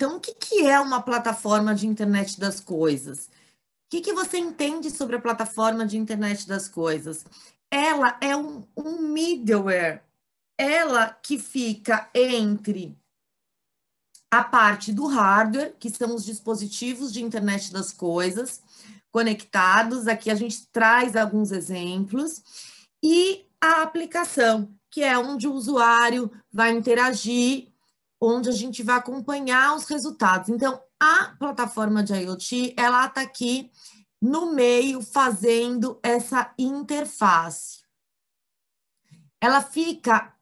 Então, o que, que é uma plataforma de internet das coisas? O que, que você entende sobre a plataforma de internet das coisas? Ela é um, um middleware, ela que fica entre a parte do hardware, que são os dispositivos de internet das coisas conectados, aqui a gente traz alguns exemplos, e a aplicação, que é onde o usuário vai interagir onde a gente vai acompanhar os resultados. Então, a plataforma de IoT, ela está aqui no meio fazendo essa interface. Ela fica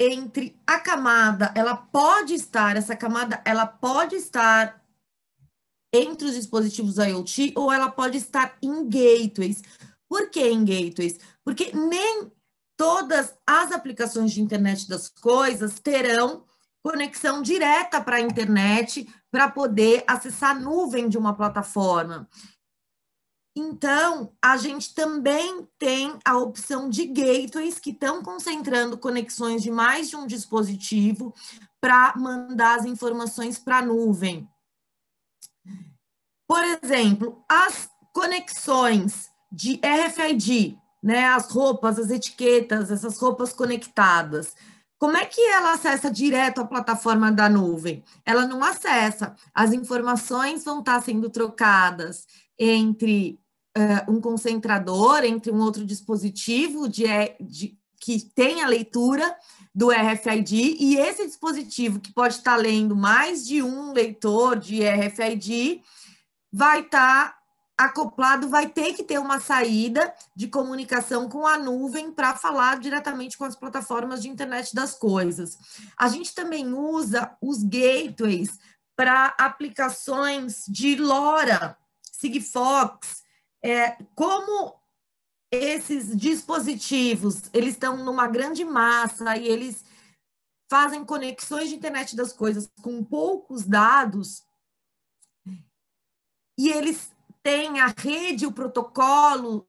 entre a camada, ela pode estar, essa camada, ela pode estar entre os dispositivos IoT ou ela pode estar em gateways. Por que em gateways? Porque nem todas as aplicações de internet das coisas terão conexão direta para a internet para poder acessar a nuvem de uma plataforma. Então, a gente também tem a opção de gateways que estão concentrando conexões de mais de um dispositivo para mandar as informações para a nuvem. Por exemplo, as conexões de RFID, né, as roupas, as etiquetas, essas roupas conectadas como é que ela acessa direto a plataforma da nuvem? Ela não acessa. As informações vão estar sendo trocadas entre uh, um concentrador, entre um outro dispositivo de, eh, de, que tem a leitura do RFID e esse dispositivo que pode estar lendo mais de um leitor de RFID vai estar acoplado vai ter que ter uma saída de comunicação com a nuvem para falar diretamente com as plataformas de internet das coisas. A gente também usa os gateways para aplicações de LoRa, Sigfox, é, como esses dispositivos eles estão numa grande massa e eles fazem conexões de internet das coisas com poucos dados e eles tem a rede, o protocolo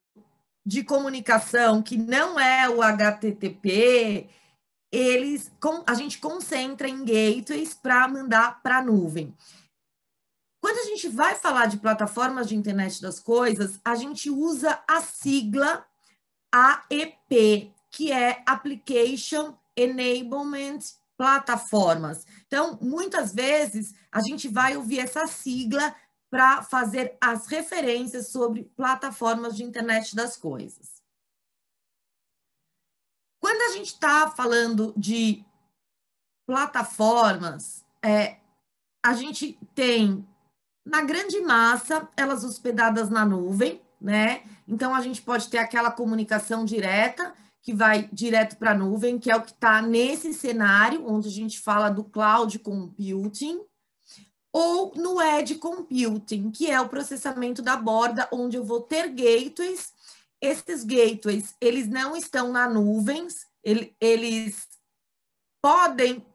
de comunicação que não é o HTTP, eles a gente concentra em gateways para mandar para a nuvem. Quando a gente vai falar de plataformas de internet das coisas, a gente usa a sigla AEP, que é Application Enablement Plataformas. Então, muitas vezes a gente vai ouvir essa sigla para fazer as referências sobre plataformas de internet das coisas. Quando a gente está falando de plataformas, é, a gente tem, na grande massa, elas hospedadas na nuvem, né? Então, a gente pode ter aquela comunicação direta, que vai direto para a nuvem, que é o que está nesse cenário, onde a gente fala do cloud computing, ou no Edge Computing, que é o processamento da borda, onde eu vou ter gateways. Esses gateways, eles não estão na nuvens, ele, eles podem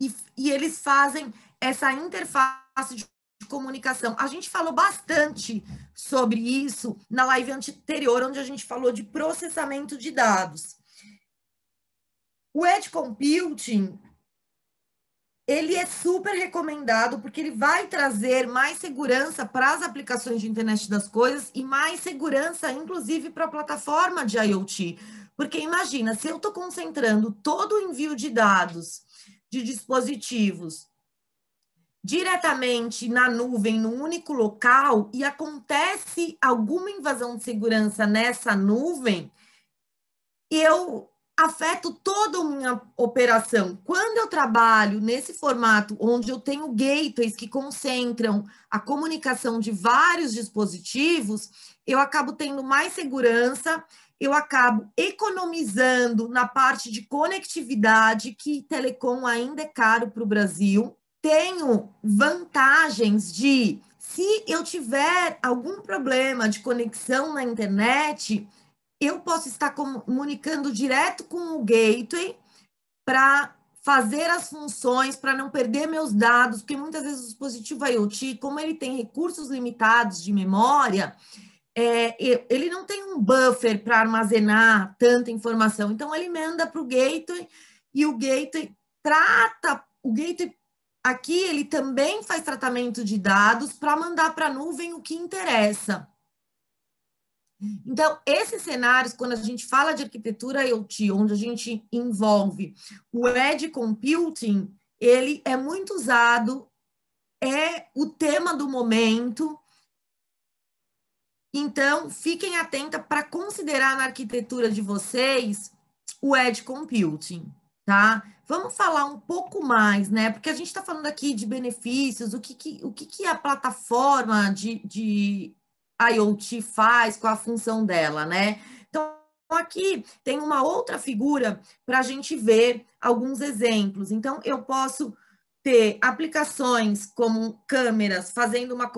e, e, eles fazem essa interface de, de comunicação. A gente falou bastante sobre isso na live anterior, onde a gente falou de processamento de dados. O Edge Computing ele é super recomendado porque ele vai trazer mais segurança para as aplicações de internet das coisas e mais segurança, inclusive, para a plataforma de IoT. Porque imagina, se eu estou concentrando todo o envio de dados de dispositivos diretamente na nuvem, num único local, e acontece alguma invasão de segurança nessa nuvem, eu afeto toda a minha operação. Quando eu trabalho nesse formato onde eu tenho gateways que concentram a comunicação de vários dispositivos, eu acabo tendo mais segurança, eu acabo economizando na parte de conectividade, que telecom ainda é caro para o Brasil. Tenho vantagens de, se eu tiver algum problema de conexão na internet, eu posso estar comunicando direto com o gateway para fazer as funções, para não perder meus dados, porque muitas vezes o dispositivo IoT, como ele tem recursos limitados de memória, é, ele não tem um buffer para armazenar tanta informação. Então, ele manda para o gateway e o gateway trata, o gateway aqui ele também faz tratamento de dados para mandar para a nuvem o que interessa. Então, esses cenários, quando a gente fala de arquitetura IoT, onde a gente envolve o Edge Computing, ele é muito usado, é o tema do momento. Então, fiquem atentos para considerar na arquitetura de vocês o Edge Computing, tá? Vamos falar um pouco mais, né? Porque a gente está falando aqui de benefícios, o que, que, o que, que a plataforma de, de a IoT faz, com a função dela, né? Então, aqui tem uma outra figura para a gente ver alguns exemplos. Então, eu posso ter aplicações como câmeras fazendo uma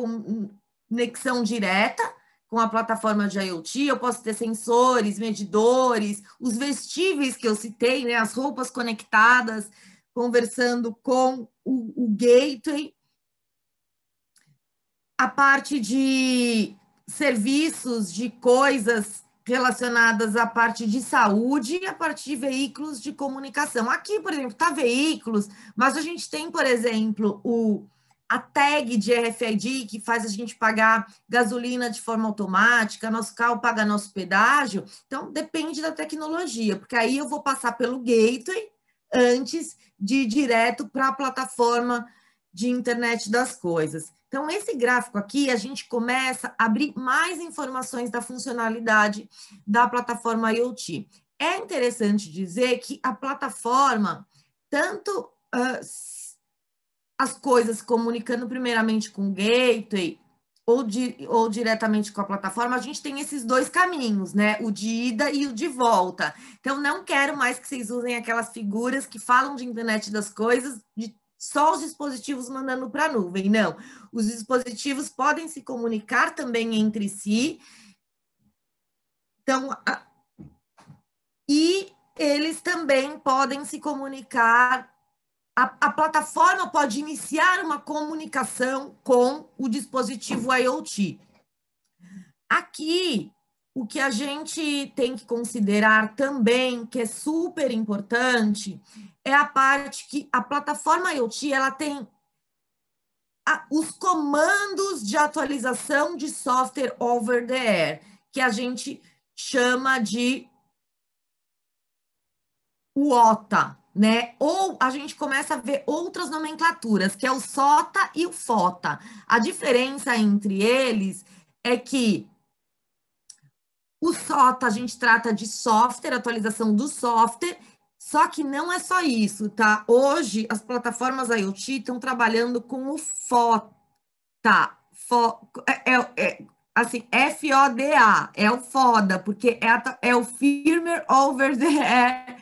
conexão direta com a plataforma de IoT, eu posso ter sensores, medidores, os vestíveis que eu citei, né, as roupas conectadas, conversando com o, o gateway. A parte de serviços, de coisas relacionadas à parte de saúde e à parte de veículos de comunicação. Aqui, por exemplo, está veículos, mas a gente tem, por exemplo, o, a tag de RFID que faz a gente pagar gasolina de forma automática, nosso carro paga nosso pedágio. Então, depende da tecnologia, porque aí eu vou passar pelo gateway antes de ir direto para a plataforma de internet das coisas. Então, esse gráfico aqui, a gente começa a abrir mais informações da funcionalidade da plataforma IoT. É interessante dizer que a plataforma, tanto as coisas comunicando primeiramente com o gateway, ou, di ou diretamente com a plataforma, a gente tem esses dois caminhos, né? O de ida e o de volta. Então, não quero mais que vocês usem aquelas figuras que falam de internet das coisas, de só os dispositivos mandando para a nuvem, não. Os dispositivos podem se comunicar também entre si. Então, a... e eles também podem se comunicar. A, a plataforma pode iniciar uma comunicação com o dispositivo IoT. Aqui o que a gente tem que considerar também, que é super importante, é a parte que a plataforma IoT ela tem a, os comandos de atualização de software over the air, que a gente chama de OTA, né? Ou a gente começa a ver outras nomenclaturas, que é o SOTA e o FOTA. A diferença entre eles é que o SOTA a gente trata de software, atualização do software, só que não é só isso, tá? Hoje as plataformas IoT estão trabalhando com o FOTA. Fo, é, é, é assim, FODA, é o FODA, porque é, é o firmware over the air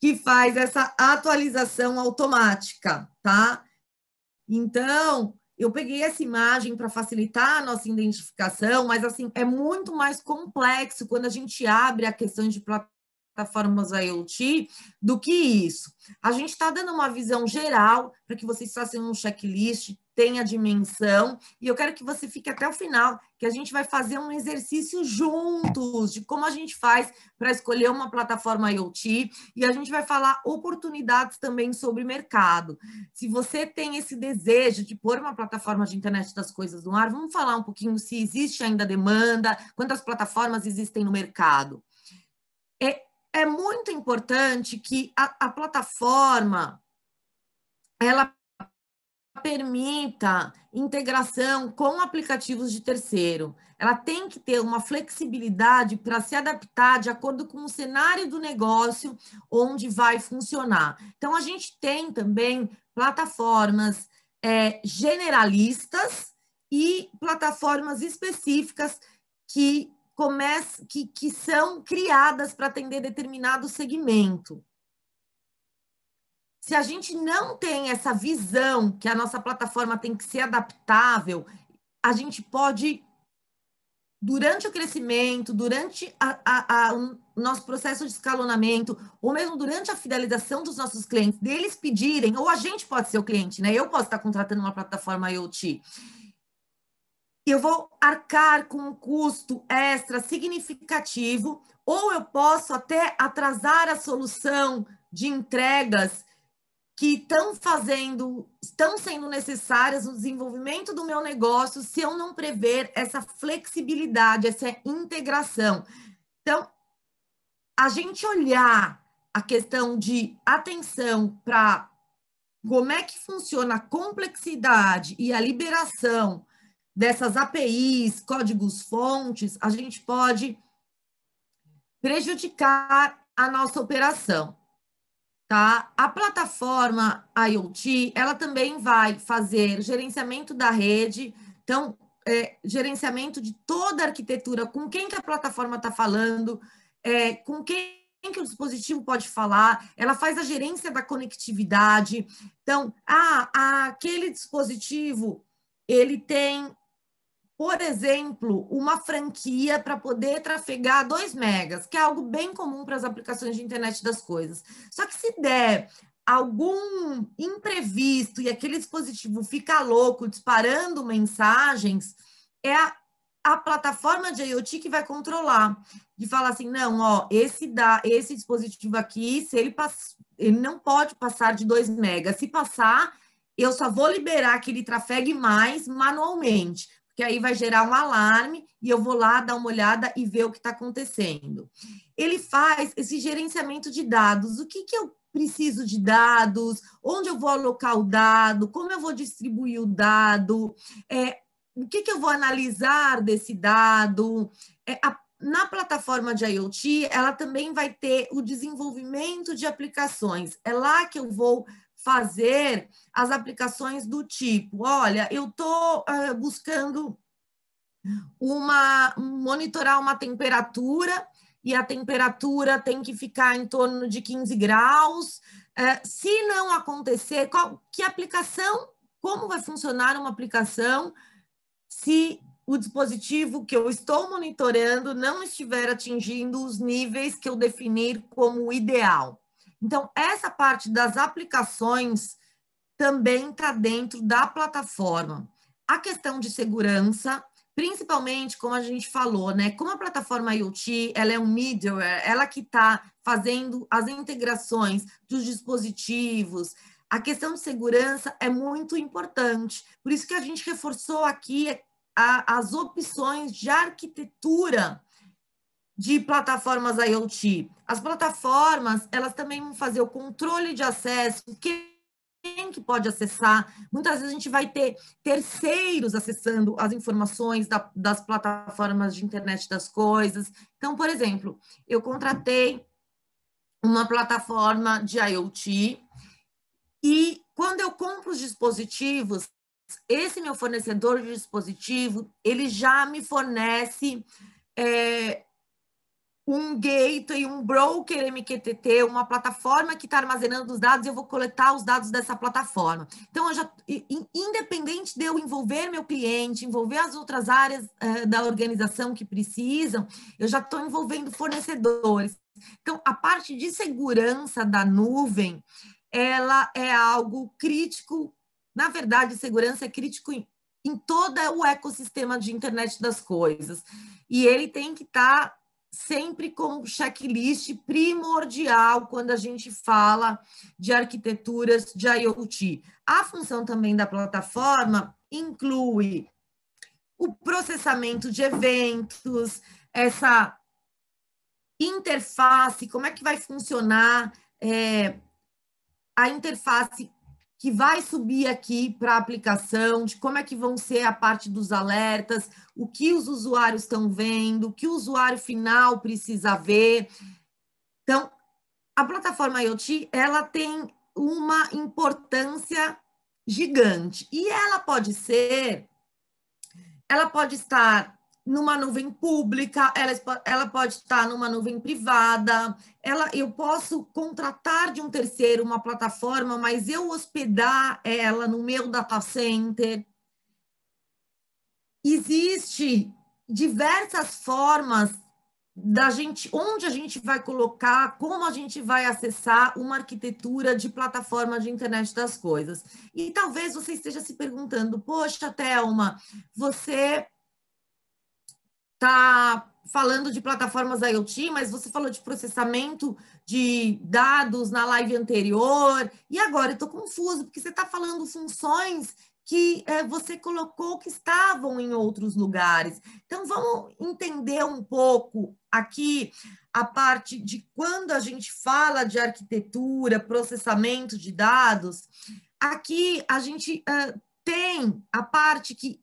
que faz essa atualização automática, tá? Então, eu peguei essa imagem para facilitar a nossa identificação, mas assim, é muito mais complexo quando a gente abre a questão de plataformas IoT do que isso. A gente está dando uma visão geral para que vocês façam um checklist tem a dimensão, e eu quero que você fique até o final, que a gente vai fazer um exercício juntos de como a gente faz para escolher uma plataforma IoT, e a gente vai falar oportunidades também sobre mercado. Se você tem esse desejo de pôr uma plataforma de internet das coisas no ar, vamos falar um pouquinho se existe ainda demanda, quantas plataformas existem no mercado. É, é muito importante que a, a plataforma ela permita integração com aplicativos de terceiro. Ela tem que ter uma flexibilidade para se adaptar de acordo com o cenário do negócio onde vai funcionar. Então, a gente tem também plataformas é, generalistas e plataformas específicas que, comece, que, que são criadas para atender determinado segmento. Se a gente não tem essa visão que a nossa plataforma tem que ser adaptável, a gente pode, durante o crescimento, durante a, a, a, o nosso processo de escalonamento, ou mesmo durante a fidelização dos nossos clientes, deles pedirem, ou a gente pode ser o cliente, né? Eu posso estar contratando uma plataforma IoT eu vou arcar com um custo extra significativo, ou eu posso até atrasar a solução de entregas que estão fazendo, estão sendo necessárias no desenvolvimento do meu negócio se eu não prever essa flexibilidade, essa integração. Então, a gente olhar a questão de atenção para como é que funciona a complexidade e a liberação dessas APIs, códigos fontes, a gente pode prejudicar a nossa operação. Tá? A plataforma IoT, ela também vai fazer gerenciamento da rede, então, é, gerenciamento de toda a arquitetura, com quem que a plataforma está falando, é, com quem que o dispositivo pode falar, ela faz a gerência da conectividade. Então, ah, aquele dispositivo, ele tem por exemplo, uma franquia para poder trafegar 2 megas, que é algo bem comum para as aplicações de internet das coisas. Só que se der algum imprevisto e aquele dispositivo fica louco disparando mensagens, é a, a plataforma de IoT que vai controlar. e falar assim, não, ó, esse dá, esse dispositivo aqui, se ele passa, ele não pode passar de 2 megas. Se passar, eu só vou liberar que ele trafegue mais manualmente, que aí vai gerar um alarme e eu vou lá dar uma olhada e ver o que está acontecendo. Ele faz esse gerenciamento de dados. O que, que eu preciso de dados? Onde eu vou alocar o dado? Como eu vou distribuir o dado? É, o que, que eu vou analisar desse dado? É, a, na plataforma de IoT, ela também vai ter o desenvolvimento de aplicações. É lá que eu vou fazer as aplicações do tipo: olha, eu estou uh, ah, buscando uma monitorar uma temperatura e a temperatura tem que ficar em torno de 15 graus. Uh, se não acontecer, qual, que aplicação, como vai funcionar uma aplicação se o dispositivo que eu estou monitorando não estiver atingindo os níveis que eu definir como ideal? Então, essa parte das aplicações também está dentro da plataforma. A questão de segurança, principalmente como a gente falou, né? Como a plataforma IoT, ela é um middleware, ela que está fazendo as integrações dos dispositivos. A questão de segurança é muito importante. Por isso que a gente reforçou aqui a, as opções de arquitetura de plataformas IoT. As plataformas, elas também vão fazer o controle de acesso, quem que pode acessar. Muitas vezes a gente vai ter terceiros acessando as informações da, das plataformas de internet das coisas. Então, por exemplo, eu contratei uma plataforma de IoT e quando eu compro os dispositivos, esse meu fornecedor de dispositivo, ele já me fornece é, um gateway, um broker MQTT, uma plataforma que está armazenando os dados, eu vou coletar os dados dessa plataforma. Então, já, independente de eu envolver meu cliente, envolver as outras áreas uh, da organização que precisam, eu já estou envolvendo fornecedores. Então, a parte de segurança da nuvem, ela é algo crítico. Na verdade, segurança é crítico em, em todo o ecossistema de internet das coisas. E ele tem que estar tá sempre como checklist primordial quando a gente fala de arquiteturas de IoT. A função também da plataforma inclui o processamento de eventos, essa interface, como é que vai funcionar é, a interface que vai subir aqui para a aplicação, de como é que vão ser a parte dos alertas, o que os usuários estão vendo, o que o usuário final precisa ver. Então, a plataforma IoT, ela tem uma importância gigante e ela pode ser ela pode estar numa nuvem pública, ela, ela pode estar numa nuvem privada, ela, eu posso contratar de um terceiro uma plataforma, mas eu hospedar ela no meu data center. Existe diversas formas da gente, onde a gente vai colocar, como a gente vai acessar uma arquitetura de plataforma de internet das coisas. E talvez você esteja se perguntando, poxa, Thelma, você está falando de plataformas IoT, mas você falou de processamento de dados na live anterior, e agora eu estou confuso, porque você está falando funções que é, você colocou que estavam em outros lugares. Então, vamos entender um pouco aqui a parte de quando a gente fala de arquitetura, processamento de dados, aqui a gente é, tem a parte que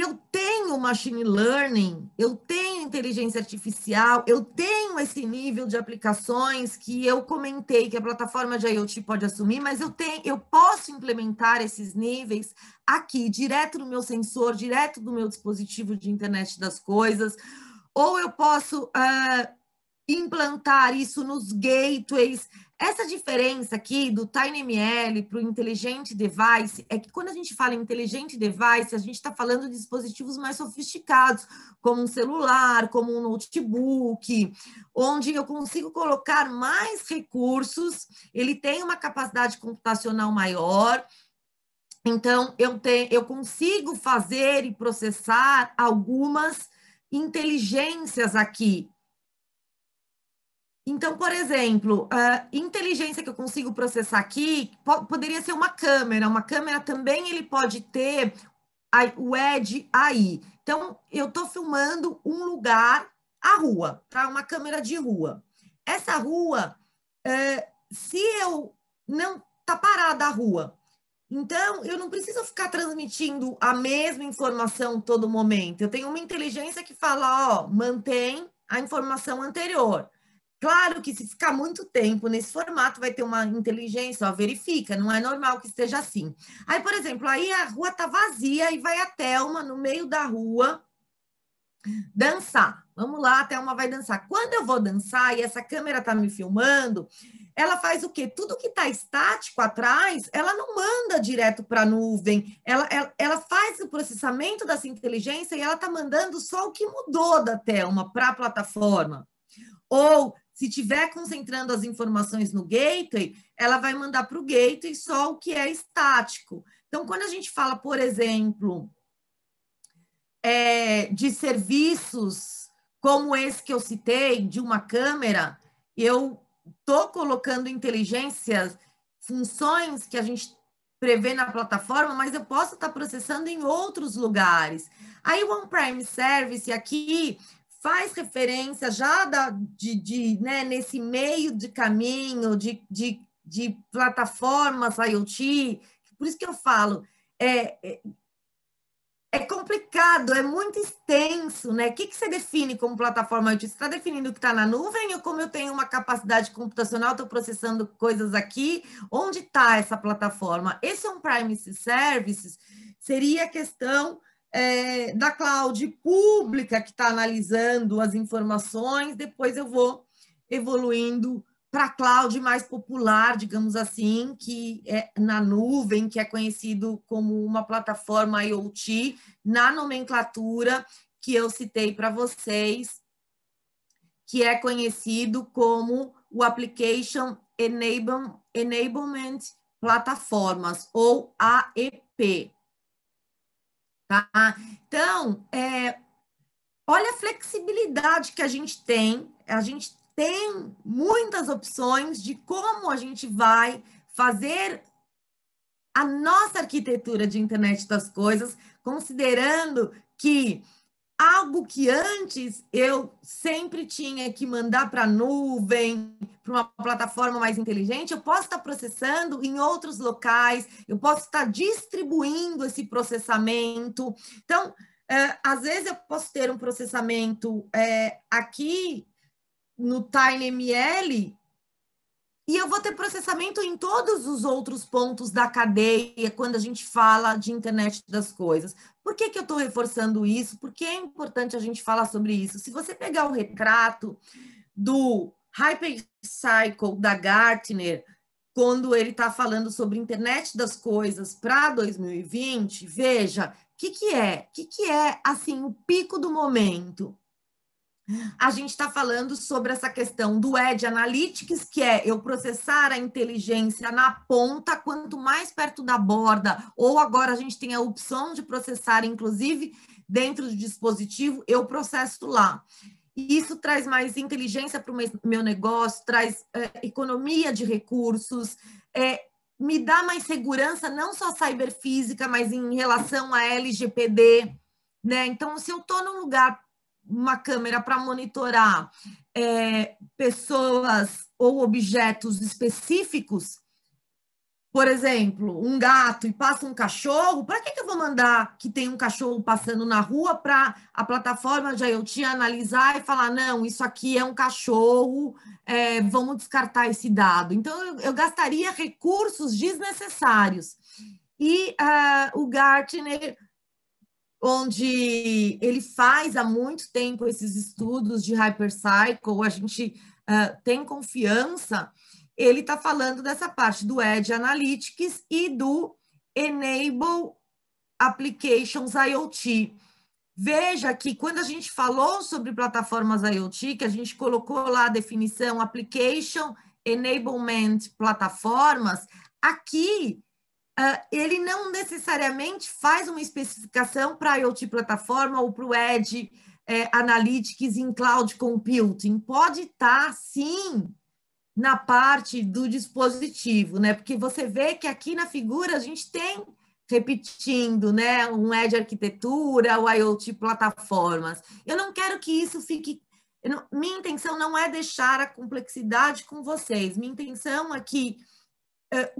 eu tenho machine learning, eu tenho inteligência artificial, eu tenho esse nível de aplicações que eu comentei que a plataforma de IoT pode assumir, mas eu tenho, eu posso implementar esses níveis aqui, direto no meu sensor, direto do meu dispositivo de internet das coisas, ou eu posso uh, implantar isso nos gateways. Essa diferença aqui do TinyML para o inteligente device é que quando a gente fala em inteligente device, a gente está falando de dispositivos mais sofisticados, como um celular, como um notebook, onde eu consigo colocar mais recursos, ele tem uma capacidade computacional maior, então eu, tenho, eu consigo fazer e processar algumas inteligências aqui, então, por exemplo, a inteligência que eu consigo processar aqui po poderia ser uma câmera. Uma câmera também ele pode ter a, o ED aí. Então, eu estou filmando um lugar, a rua, tá? Uma câmera de rua. Essa rua, é, se eu não tá parada a rua, então eu não preciso ficar transmitindo a mesma informação todo momento. Eu tenho uma inteligência que fala, ó, mantém a informação anterior Claro que se ficar muito tempo nesse formato, vai ter uma inteligência, ó, verifica, não é normal que esteja assim. Aí, por exemplo, aí a rua tá vazia e vai a Thelma no meio da rua dançar. Vamos lá, a Thelma vai dançar. Quando eu vou dançar e essa câmera tá me filmando, ela faz o quê? Tudo que tá estático atrás, ela não manda direto para a nuvem. Ela, ela, ela, faz o processamento dessa inteligência e ela tá mandando só o que mudou da Thelma para a plataforma. Ou se tiver concentrando as informações no gateway, ela vai mandar para o gateway só o que é estático. Então, quando a gente fala, por exemplo, é, de serviços como esse que eu citei, de uma câmera, eu estou colocando inteligências, funções que a gente prevê na plataforma, mas eu posso estar tá processando em outros lugares. Aí o on prime service aqui faz referência já da, de, de né, nesse meio de caminho de, de, de, plataformas IoT. Por isso que eu falo, é, é, é complicado, é muito extenso, né? O que, que você define como plataforma IoT? Você está definindo o que está na nuvem ou como eu tenho uma capacidade computacional, estou processando coisas aqui? Onde está essa plataforma? Esse on-premise services seria a questão é, da cloud pública que está analisando as informações, depois eu vou evoluindo para a cloud mais popular, digamos assim, que é na nuvem, que é conhecido como uma plataforma IoT, na nomenclatura que eu citei para vocês, que é conhecido como o Application Enablement Platforms, ou AEP. Tá? Então, é, olha a flexibilidade que a gente tem, a gente tem muitas opções de como a gente vai fazer a nossa arquitetura de internet das coisas, considerando que algo que antes eu sempre tinha que mandar para a nuvem, para uma plataforma mais inteligente, eu posso estar processando em outros locais, eu posso estar distribuindo esse processamento. Então, é, às vezes eu posso ter um processamento é, aqui no TinyML e eu vou ter processamento em todos os outros pontos da cadeia quando a gente fala de internet das coisas. Por que, que eu estou reforçando isso? Porque é importante a gente falar sobre isso. Se você pegar o retrato do Hyper Cycle da Gartner, quando ele está falando sobre internet das coisas para 2020, veja, o que, que é? O que, que é, assim, o pico do momento? a gente está falando sobre essa questão do Edge Analytics, que é eu processar a inteligência na ponta, quanto mais perto da borda, ou agora a gente tem a opção de processar, inclusive, dentro do dispositivo, eu processo lá. E isso traz mais inteligência para o meu negócio, traz é, economia de recursos, é, me dá mais segurança, não só cyberfísica, mas em relação à LGPD. Né? Então, se eu estou num lugar uma câmera para monitorar é, pessoas ou objetos específicos, por exemplo, um gato e passa um cachorro, para que, que eu vou mandar que tem um cachorro passando na rua para a plataforma de te analisar e falar, não, isso aqui é um cachorro, é, vamos descartar esse dado. Então, eu, eu gastaria recursos desnecessários. E uh, o Gartner onde ele faz há muito tempo esses estudos de hypercycle, a gente uh, tem confiança, ele está falando dessa parte do Edge Analytics e do Enable Applications IoT. Veja que quando a gente falou sobre plataformas IoT, que a gente colocou lá a definição Application Enablement Plataformas, aqui uh, ele não necessariamente faz uma especificação para IoT plataforma ou para o Edge é, Analytics em Cloud Computing. Pode estar, tá, sim, na parte do dispositivo, né? Porque você vê que aqui na figura a gente tem repetindo, né, um Edge arquitetura, o IoT plataformas. Eu não quero que isso fique não, minha intenção não é deixar a complexidade com vocês. Minha intenção é que é,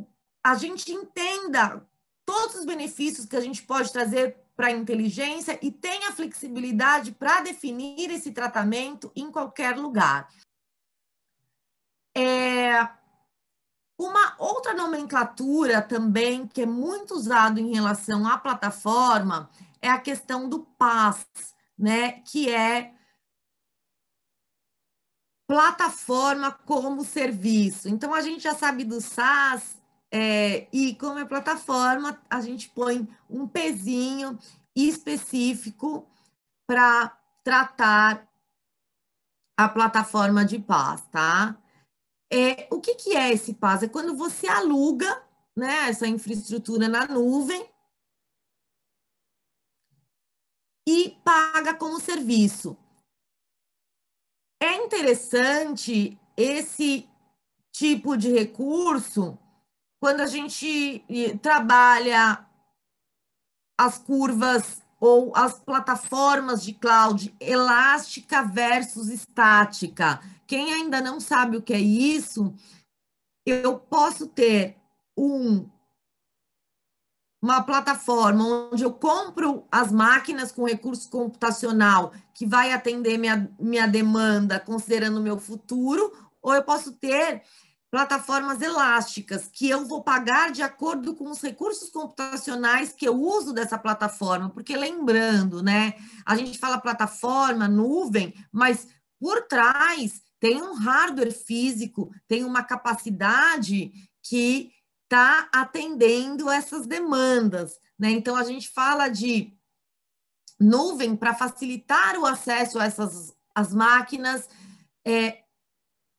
a gente entenda todos os benefícios que a gente pode trazer para a inteligência e tenha flexibilidade para definir esse tratamento em qualquer lugar. É... Uma outra nomenclatura também que é muito usado em relação à plataforma é a questão do PAS, né? Que é plataforma como serviço. Então a gente já sabe do SaaS é, e como é plataforma, a gente põe um pezinho específico para tratar a plataforma de paz, tá? É, o que, que é esse paz? É quando você aluga né, essa infraestrutura na nuvem e paga como serviço. É interessante esse tipo de recurso quando a gente eh, trabalha as curvas ou as plataformas de cloud elástica versus estática. Quem ainda não sabe o que é isso, eu posso ter um uma plataforma onde eu compro as máquinas com recurso computacional que vai atender minha, minha demanda considerando o meu futuro, ou eu posso ter plataformas elásticas, que eu vou pagar de acordo com os recursos computacionais que eu uso dessa plataforma, porque lembrando, né, a gente fala plataforma, nuvem, mas por trás tem um hardware físico, tem uma capacidade que está atendendo essas demandas, né? Então a gente fala de nuvem para facilitar o acesso a essas as máquinas é,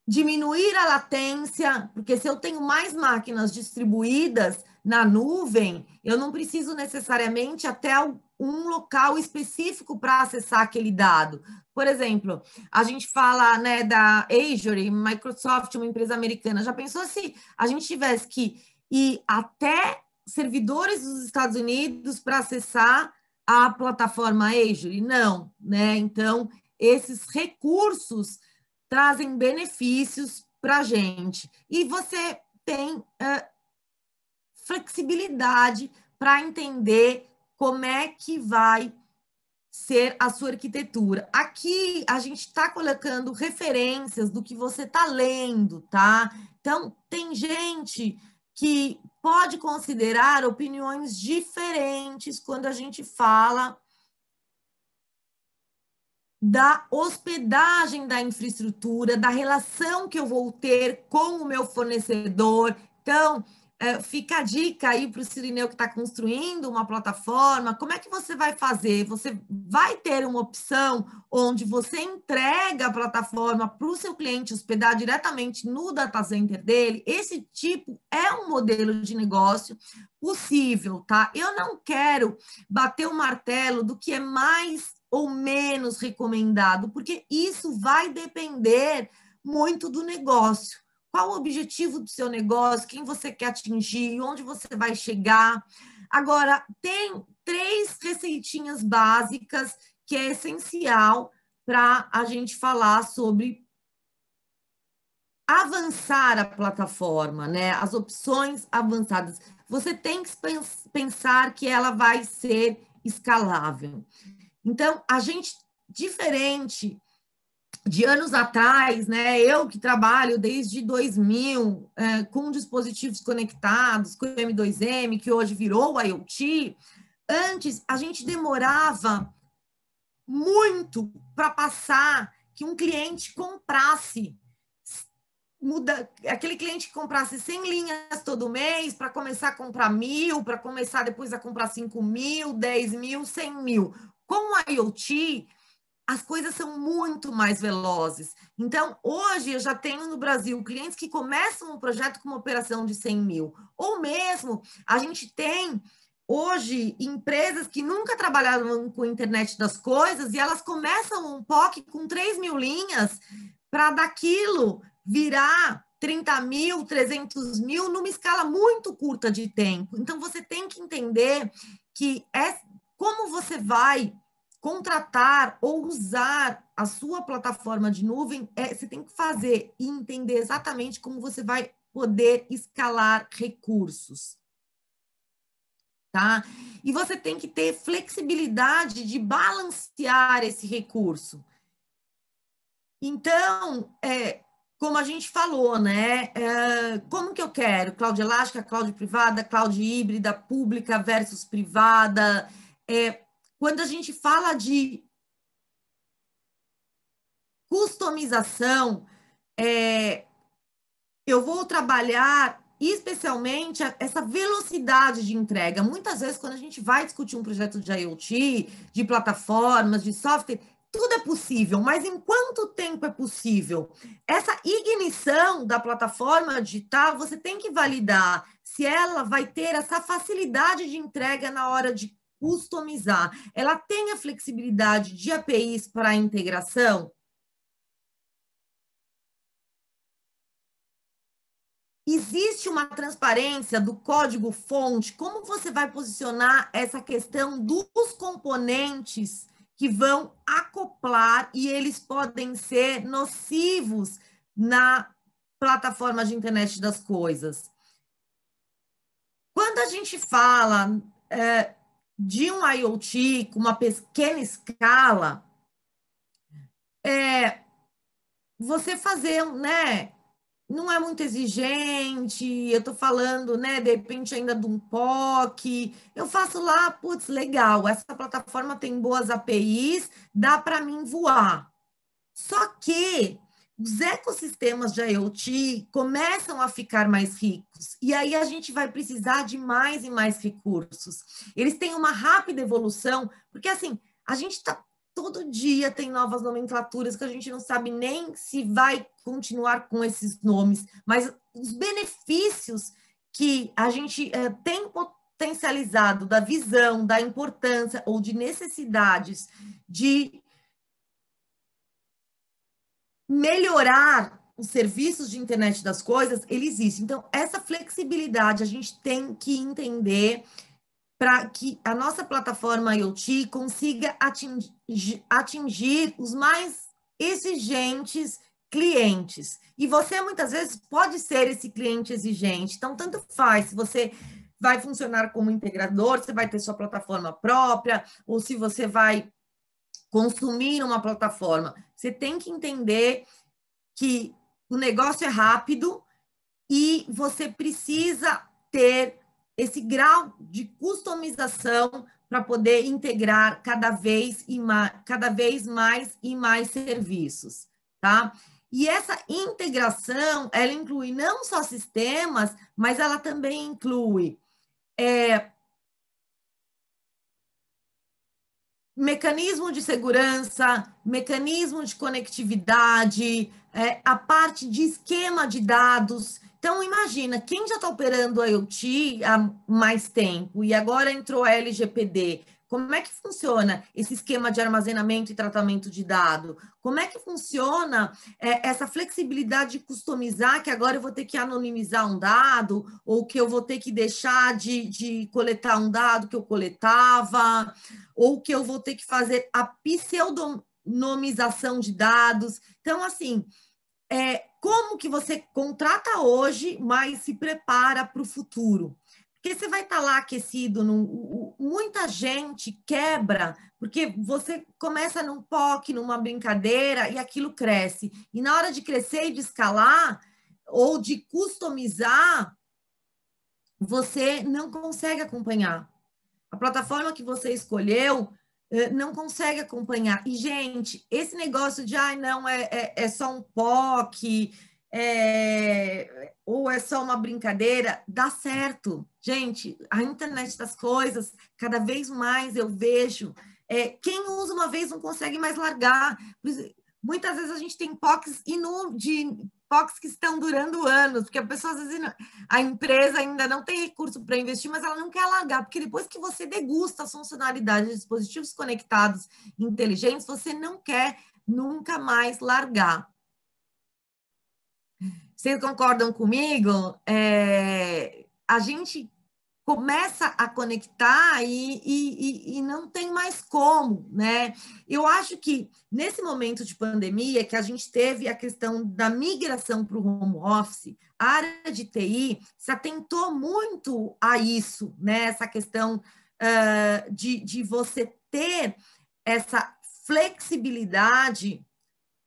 diminuir a latência, porque se eu tenho mais máquinas distribuídas na nuvem, eu não preciso necessariamente até um local específico para acessar aquele dado. Por exemplo, a gente fala né, da Azure, Microsoft, uma empresa americana. Já pensou se a gente tivesse que ir até servidores dos Estados Unidos para acessar a plataforma Azure? Não, né? Então, esses recursos trazem benefícios para a gente. E você tem uh, flexibilidade para entender como é que vai ser a sua arquitetura. Aqui a gente está colocando referências do que você está lendo, tá? Então, tem gente que pode considerar opiniões diferentes quando a gente fala da hospedagem da infraestrutura, da relação que eu vou ter com o meu fornecedor. Então, eh, fica a dica aí para o Sirineu que está construindo uma plataforma. Como é que você vai fazer? Você vai ter uma opção onde você entrega a plataforma para o seu cliente hospedar diretamente no data center dele? Esse tipo é um modelo de negócio possível, tá? Eu não quero bater o martelo do que é mais ou menos recomendado, porque isso vai depender muito do negócio. Qual o objetivo do seu negócio, quem você quer atingir, onde você vai chegar. Agora, tem três receitinhas básicas que é essencial para a gente falar sobre avançar a plataforma, né? As opções avançadas. Você tem que pensar que ela vai ser escalável. Então, a gente, diferente de anos atrás, né? Eu que trabalho desde 2000 é, com dispositivos conectados, com o M2M, que hoje virou IoT, antes a gente demorava muito para passar que um cliente comprasse muda aquele cliente que comprasse 100 linhas todo mês para começar a comprar mil, para começar depois a comprar 5 mil, 10 mil, 100 mil. Com o IoT, as coisas são muito mais velozes. Então, hoje eu já tenho no Brasil clientes que começam um projeto com uma operação de 100 mil. Ou mesmo, a gente tem hoje empresas que nunca trabalharam com internet das coisas e elas começam um POC com 3 mil linhas para daquilo virar 30 mil, 300 mil, numa escala muito curta de tempo. Então, você tem que entender que é como você vai contratar ou usar a sua plataforma de nuvem, é, você tem que fazer e entender exatamente como você vai poder escalar recursos. Tá? E você tem que ter flexibilidade de balancear esse recurso. Então, é, como a gente falou, né? É, como que eu quero? Cloud elástica, cloud privada, cloud híbrida, pública versus privada, é, quando a gente fala de customização, é, eu vou trabalhar especialmente essa velocidade de entrega. Muitas vezes, quando a gente vai discutir um projeto de IoT, de plataformas, de software, tudo é possível, mas em quanto tempo é possível? Essa ignição da plataforma digital, você tem que validar se ela vai ter essa facilidade de entrega na hora de customizar, ela tem a flexibilidade de APIs para integração? Existe uma transparência do código-fonte? Como você vai posicionar essa questão dos componentes que vão acoplar e eles podem ser nocivos na plataforma de internet das coisas? Quando a gente fala é, de um IoT com uma pequena escala, é, você fazer, né? Não é muito exigente, eu tô falando, né? De repente ainda de um POC, eu faço lá, putz, legal, essa plataforma tem boas APIs, dá para mim voar. Só que os ecossistemas de IoT começam a ficar mais ricos, e aí a gente vai precisar de mais e mais recursos. Eles têm uma rápida evolução, porque assim, a gente está todo dia tem novas nomenclaturas que a gente não sabe nem se vai continuar com esses nomes, mas os benefícios que a gente eh, tem potencializado da visão, da importância ou de necessidades de melhorar os serviços de internet das coisas, ele existe. Então, essa flexibilidade a gente tem que entender para que a nossa plataforma IoT consiga atingir, atingir os mais exigentes clientes. E você muitas vezes pode ser esse cliente exigente. Então, tanto faz se você vai funcionar como integrador, você vai ter sua plataforma própria, ou se você vai consumir uma plataforma. Você tem que entender que o negócio é rápido e você precisa ter esse grau de customização para poder integrar cada vez, e mais, cada vez mais e mais serviços, tá? E essa integração, ela inclui não só sistemas, mas ela também inclui é, mecanismo de segurança, mecanismo de conectividade, é, a parte de esquema de dados. Então, imagina, quem já está operando a IoT há mais tempo e agora entrou a LGPD, como é que funciona esse esquema de armazenamento e tratamento de dado? Como é que funciona é, essa flexibilidade de customizar que agora eu vou ter que anonimizar um dado ou que eu vou ter que deixar de, de coletar um dado que eu coletava ou que eu vou ter que fazer a pseudonomização de dados? Então, assim, é, como que você contrata hoje, mas se prepara para o futuro? Porque você vai estar tá lá aquecido. Num, muita gente quebra, porque você começa num POC, numa brincadeira, e aquilo cresce. E na hora de crescer e de escalar, ou de customizar, você não consegue acompanhar. A plataforma que você escolheu eh, não consegue acompanhar. E, gente, esse negócio de, ai, ah, não, é, é, é só um POC, é, ou é só uma brincadeira, dá certo. Gente, a internet das coisas, cada vez mais eu vejo. É, quem usa uma vez não consegue mais largar. Muitas vezes a gente tem POCs inú de POCs que estão durando anos, porque a pessoa às vezes a empresa ainda não tem recurso para investir, mas ela não quer largar, porque depois que você degusta as funcionalidades de dispositivos conectados inteligentes, você não quer nunca mais largar. Vocês concordam comigo? É, a gente começa a conectar e, e, e, não tem mais como, né? Eu acho que nesse momento de pandemia que a gente teve a questão da migração para o home office, a área de TI se atentou muito a isso, né? Essa questão uh, de, de você ter essa flexibilidade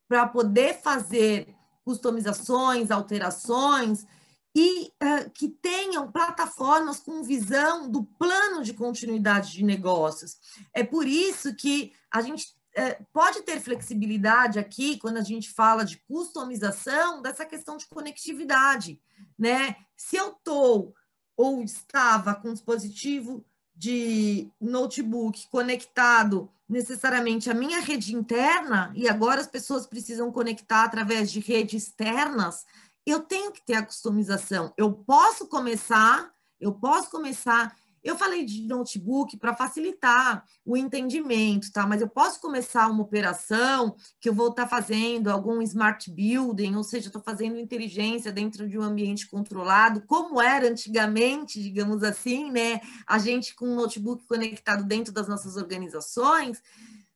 para poder fazer customizações, alterações, e uh, que tenham plataformas com visão do plano de continuidade de negócios. É por isso que a gente uh, pode ter flexibilidade aqui quando a gente fala de customização dessa questão de conectividade, né? Se eu estou ou estava com um dispositivo de notebook conectado necessariamente a minha rede interna, e agora as pessoas precisam conectar através de redes externas, eu tenho que ter a customização. Eu posso começar, eu posso começar eu falei de notebook para facilitar o entendimento, tá? Mas eu posso começar uma operação que eu vou estar tá fazendo algum smart building, ou seja, estou fazendo inteligência dentro de um ambiente controlado, como era antigamente, digamos assim, né? A gente com um notebook conectado dentro das nossas organizações.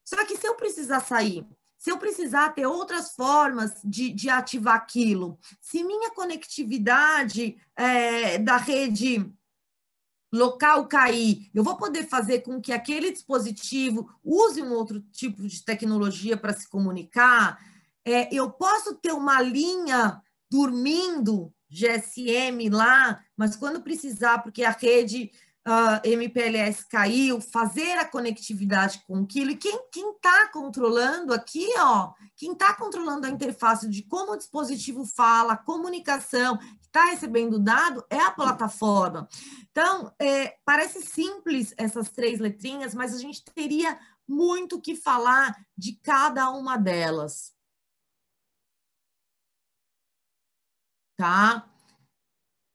Só que se eu precisar sair se eu precisar ter outras formas de, de ativar aquilo, se minha conectividade é, da rede local cair, eu vou poder fazer com que aquele dispositivo use um outro tipo de tecnologia para se comunicar, é, eu posso ter uma linha dormindo GSM lá, mas quando precisar, porque a rede uh, MPLS caiu, fazer a conectividade com aquilo. E quem está controlando aqui, ó, quem está controlando a interface de como o dispositivo fala, comunicação, está recebendo o dado, é a plataforma. Então, é, parece simples essas três letrinhas, mas a gente teria muito que falar de cada uma delas. Tá?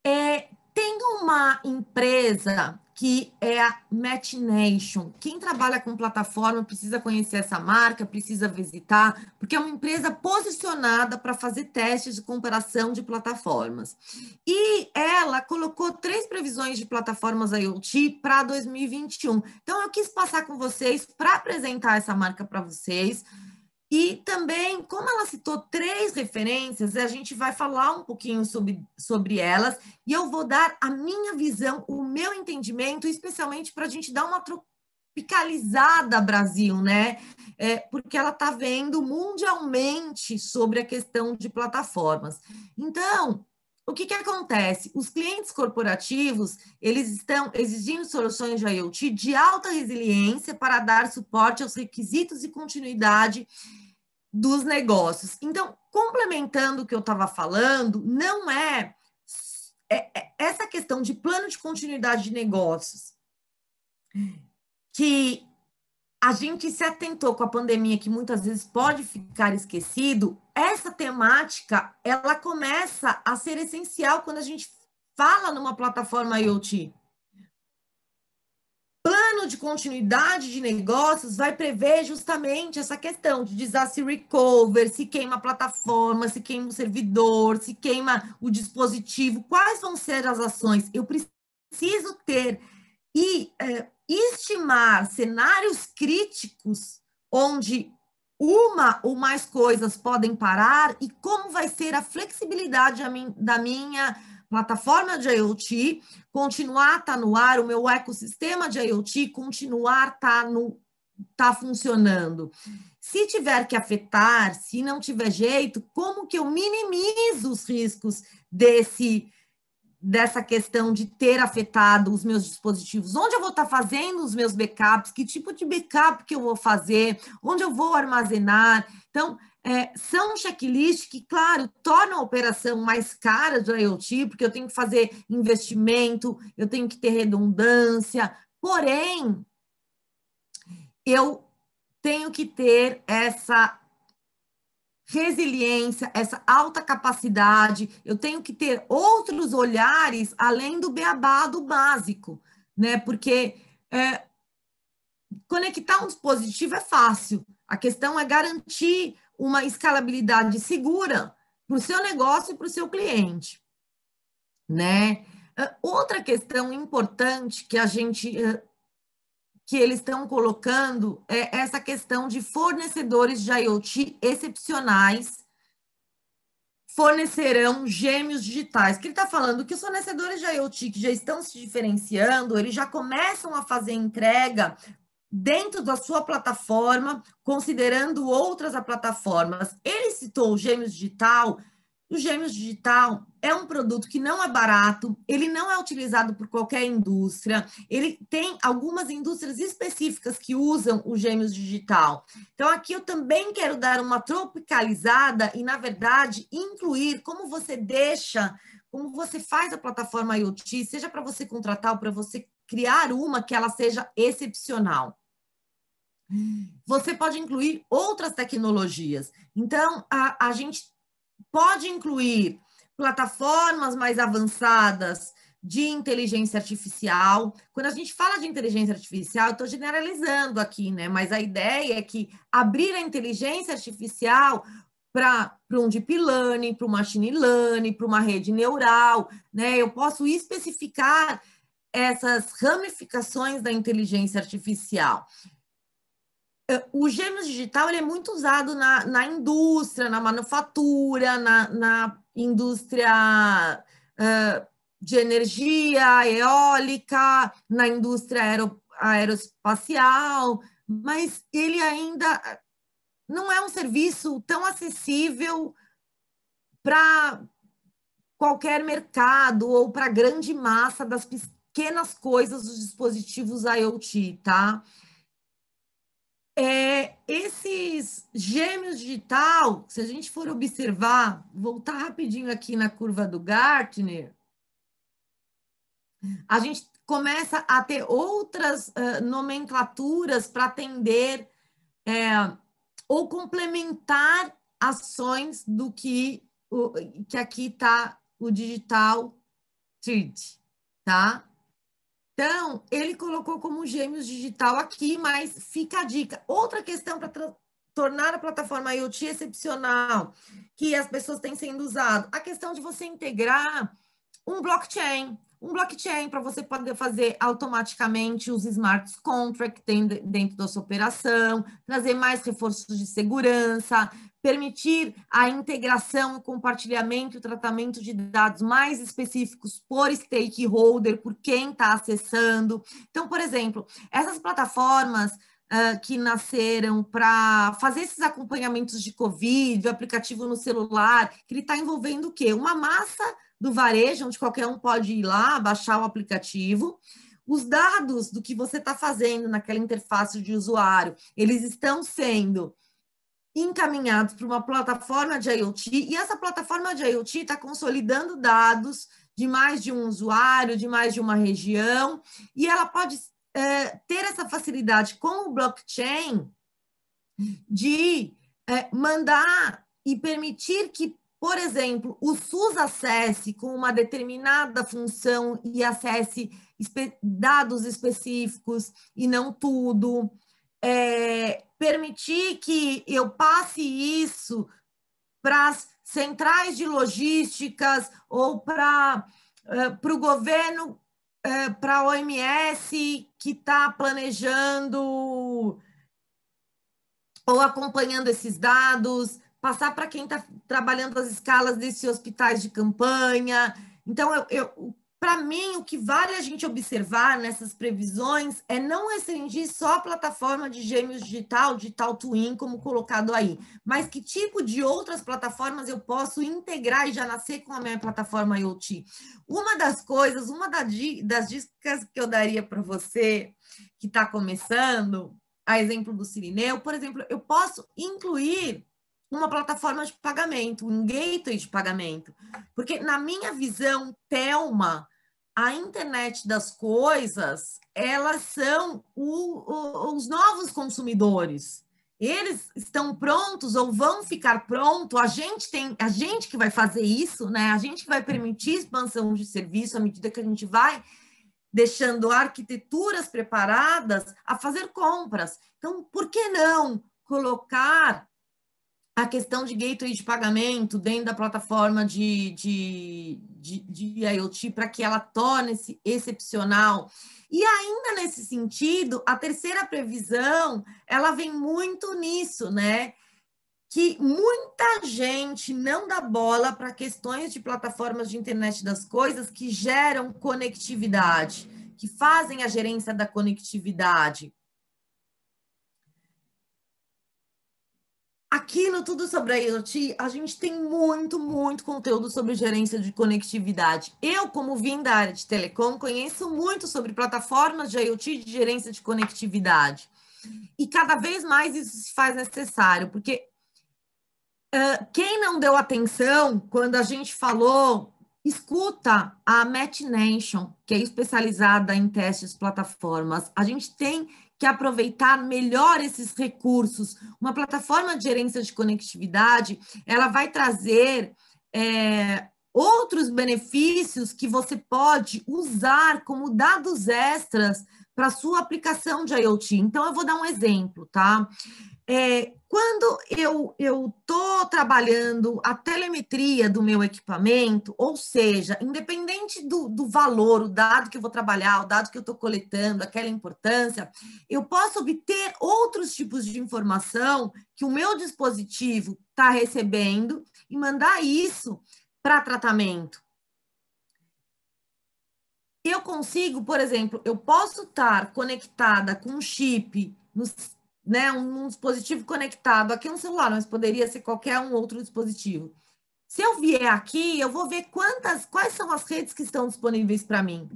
É, tem uma empresa que é a Nation. Quem trabalha com plataforma precisa conhecer essa marca, precisa visitar, porque é uma empresa posicionada para fazer testes de comparação de plataformas. E ela colocou três previsões de plataformas IoT para 2021. Então eu quis passar com vocês para apresentar essa marca para vocês e também, como ela citou três referências, a gente vai falar um pouquinho sobre, sobre elas e eu vou dar a minha visão, o meu entendimento, especialmente para a gente dar uma tropicalizada Brasil, né? É, porque ela está vendo mundialmente sobre a questão de plataformas. Então, o que, que acontece? Os clientes corporativos, eles estão exigindo soluções de IoT de alta resiliência para dar suporte aos requisitos e continuidade dos negócios. Então, complementando o que eu estava falando, não é, é, é essa questão de plano de continuidade de negócios que a gente se atentou com a pandemia, que muitas vezes pode ficar esquecido, essa temática ela começa a ser essencial quando a gente fala numa plataforma IoT. Plano de continuidade de negócios vai prever justamente essa questão de desastre recover, se queima a plataforma, se queima o servidor, se queima o dispositivo, quais vão ser as ações. Eu preciso ter e é, estimar cenários críticos onde uma ou mais coisas podem parar e como vai ser a flexibilidade da minha plataforma de IoT, continuar a tá estar no ar, o meu ecossistema de IoT continuar a tá estar no, tá funcionando. Se tiver que afetar, se não tiver jeito, como que eu minimizo os riscos desse dessa questão de ter afetado os meus dispositivos, onde eu vou estar fazendo os meus backups, que tipo de backup que eu vou fazer, onde eu vou armazenar. Então, é, são checklists que, claro, tornam a operação mais cara do IoT, porque eu tenho que fazer investimento, eu tenho que ter redundância, porém, eu tenho que ter essa resiliência, essa alta capacidade, eu tenho que ter outros olhares além do beabá do básico, né? Porque é, conectar um dispositivo é fácil, a questão é garantir uma escalabilidade segura para o seu negócio e para o seu cliente, né? É, outra questão importante que a gente é, que eles estão colocando é essa questão de fornecedores de IoT excepcionais fornecerão gêmeos digitais. Que ele está falando que os fornecedores de IoT que já estão se diferenciando, eles já começam a fazer entrega dentro da sua plataforma, considerando outras plataformas. Ele citou o gêmeos digital o Gêmeos Digital é um produto que não é barato, ele não é utilizado por qualquer indústria, ele tem algumas indústrias específicas que usam o Gêmeos Digital. Então, aqui eu também quero dar uma tropicalizada e, na verdade, incluir como você deixa, como você faz a plataforma IoT, seja para você contratar ou para você criar uma que ela seja excepcional. Você pode incluir outras tecnologias. Então, a, a gente pode incluir plataformas mais avançadas de inteligência artificial. Quando a gente fala de inteligência artificial, estou generalizando aqui, né? Mas a ideia é que abrir a inteligência artificial para um deep learning, para um machine learning, para uma rede neural, né? Eu posso especificar essas ramificações da inteligência artificial o gêmeo digital ele é muito usado na, na indústria, na manufatura, na, na indústria uh, de energia eólica, na indústria aero, aeroespacial, mas ele ainda não é um serviço tão acessível para qualquer mercado ou para a grande massa das pequenas coisas dos dispositivos IoT, tá? É, esses gêmeos digital, se a gente for observar, voltar rapidinho aqui na curva do Gartner, a gente começa a ter outras uh, nomenclaturas para atender é, ou complementar ações do que, o, que aqui está o digital treat, tá? Então, ele colocou como gêmeos digital aqui, mas fica a dica. Outra questão para tornar a plataforma IoT excepcional, que as pessoas têm sendo usado, a questão de você integrar um blockchain um blockchain para você poder fazer automaticamente os smart contracts dentro da sua operação, trazer mais reforços de segurança, permitir a integração, o compartilhamento e o tratamento de dados mais específicos por stakeholder, por quem está acessando. Então, por exemplo, essas plataformas uh, que nasceram para fazer esses acompanhamentos de Covid, o aplicativo no celular, que ele está envolvendo o quê? Uma massa do varejo, onde qualquer um pode ir lá, baixar o aplicativo. Os dados do que você está fazendo naquela interface de usuário, eles estão sendo encaminhados para uma plataforma de IoT, e essa plataforma de IoT está consolidando dados de mais de um usuário, de mais de uma região, e ela pode é, ter essa facilidade com o blockchain de é, mandar e permitir que, por exemplo, o SUS acesse com uma determinada função e acesse espe dados específicos e não tudo, é, permitir que eu passe isso para as centrais de logísticas ou para uh, é, o governo eh, para a OMS que está planejando ou acompanhando esses dados, passar para quem está trabalhando as escalas desses hospitais de campanha. Então, eu, eu, para mim, o que vale a gente observar nessas previsões é não restringir só a plataforma de gêmeos digital, digital twin, como colocado aí, mas que tipo de outras plataformas eu posso integrar e já nascer com a minha plataforma IoT. Uma das coisas, uma das dicas que eu daria para você que está começando, a exemplo do Sirineu, por exemplo, eu posso incluir uma plataforma de pagamento, um gateway de pagamento. Porque, na minha visão, Thelma, a internet das coisas, elas são o, o, os novos consumidores. Eles estão prontos ou vão ficar prontos. A gente tem, a gente que vai fazer isso, né? A gente que vai permitir expansão de serviço à medida que a gente vai deixando arquiteturas preparadas a fazer compras. Então, por que não colocar a questão de gateway de pagamento dentro da plataforma de, de, de, de IoT para que ela torne-se excepcional. E ainda nesse sentido, a terceira previsão, ela vem muito nisso, né? Que muita gente não dá bola para questões de plataformas de internet das coisas que geram conectividade, que fazem a gerência da conectividade. Aqui no Tudo Sobre a IoT, a gente tem muito, muito conteúdo sobre gerência de conectividade. Eu, como vim da área de telecom, conheço muito sobre plataformas de IoT de gerência de conectividade. E cada vez mais isso se faz necessário, porque uh, quem não deu atenção quando a gente falou, escuta a Nation que é especializada em testes plataformas. A gente tem que aproveitar melhor esses recursos. Uma plataforma de gerência de conectividade, ela vai trazer é, outros benefícios que você pode usar como dados extras para sua aplicação de IoT. Então, eu vou dar um exemplo, tá? É, quando eu estou trabalhando a telemetria do meu equipamento, ou seja, independente do, do valor, o dado que eu vou trabalhar, o dado que eu estou coletando, aquela importância, eu posso obter outros tipos de informação que o meu dispositivo está recebendo e mandar isso para tratamento eu consigo, por exemplo, eu posso estar conectada com um chip, no, né, um, um dispositivo conectado aqui é um celular, mas poderia ser qualquer um outro dispositivo. Se eu vier aqui, eu vou ver quantas, quais são as redes que estão disponíveis para mim.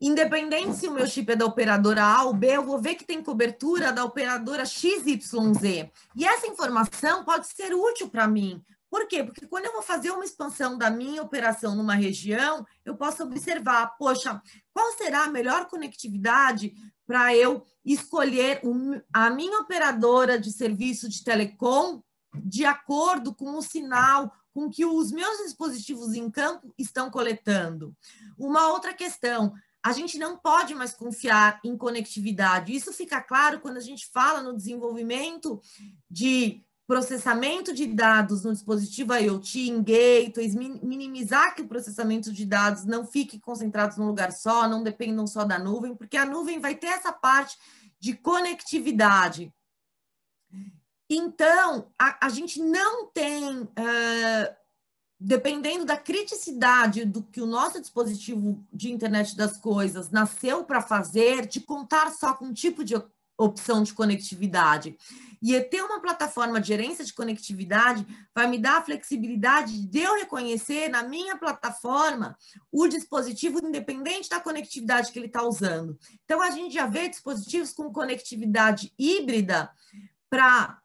Independente se o meu chip é da operadora A ou B, eu vou ver que tem cobertura da operadora XYZ. E essa informação pode ser útil para mim, por quê? Porque quando eu vou fazer uma expansão da minha operação numa região, eu posso observar, poxa, qual será a melhor conectividade para eu escolher a minha operadora de serviço de telecom de acordo com o sinal com que os meus dispositivos em campo estão coletando. Uma outra questão, a gente não pode mais confiar em conectividade. Isso fica claro quando a gente fala no desenvolvimento de processamento de dados no dispositivo IoT, em gateways, minimizar que o processamento de dados não fique concentrado num lugar só, não dependam só da nuvem, porque a nuvem vai ter essa parte de conectividade. Então, a, a gente não tem, uh, dependendo da criticidade do que o nosso dispositivo de internet das coisas nasceu para fazer, de contar só com um tipo de opção de conectividade. E é ter uma plataforma de gerência de conectividade vai me dar a flexibilidade de eu reconhecer na minha plataforma o dispositivo independente da conectividade que ele está usando. Então, a gente já vê dispositivos com conectividade híbrida para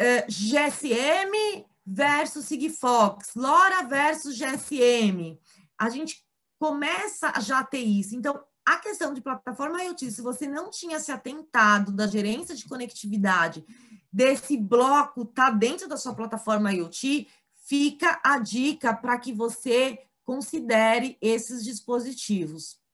eh, é, GSM versus Sigfox, LoRa versus GSM. A gente começa a já ter isso. Então, a questão de plataforma é IoT, se você não tinha se atentado da gerência de conectividade desse bloco está dentro da sua plataforma IoT, fica a dica para que você considere esses dispositivos.